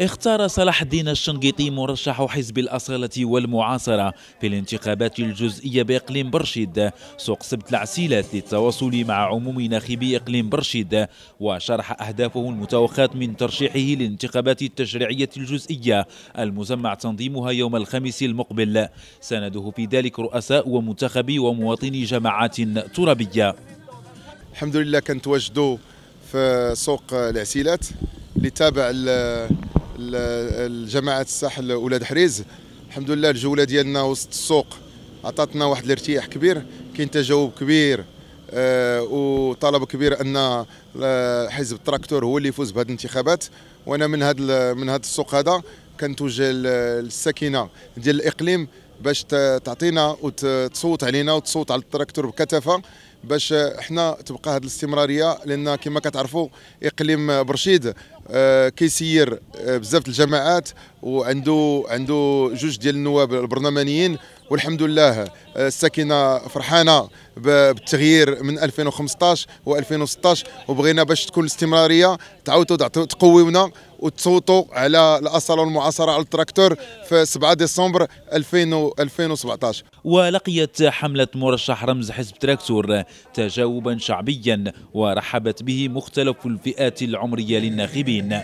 اختار صلاح الدين الشنقيطي مرشح حزب الأصالة والمعاصرة في الانتخابات الجزئية بإقليم برشيد سوق سبت العسيلات للتواصل مع عموم ناخبي إقليم برشيد وشرح أهدافه المتوخاة من ترشيحه للانتخابات التشريعية الجزئية المزمع تنظيمها يوم الخميس المقبل سنده في ذلك رؤساء ومنتخبي ومواطني جماعات ترابية الحمد لله كنتواجدوا في سوق العسيلات اللي تابع الجماعه الساحل ولاد حريز الحمد لله الجوله ديالنا وسط السوق عطاتنا واحد الارتياح كبير كاين تجاوب كبير آه وطلب كبير ان آه، حزب التراكتور هو اللي يفوز بهذه الانتخابات وانا من هذا من هذا السوق هذا كنتوجه للساكنه ديال الاقليم باش تعطينا وتصوت علينا وتصوت على التراكتور بكثافه باش احنا تبقى هذه الاستمراريه لان كما كتعرفوا اقليم برشيد آه، كيسير آه، بزاف الجماعات وعنده عنده جوج ديال النواب البرلمانيين والحمد لله آه، الساكنه فرحانه بالتغيير من 2015 و2016 وبغينا باش تكون الاستمراريه تعاودوا تقويونا وتصوتوا على الاصاله والمعاصره على التراكتور في 7 ديسمبر 2017 ولقيت حمله مرشح رمز حزب تراكتور تجاوبا شعبيا ورحبت به مختلف الفئات العمريه للناخبين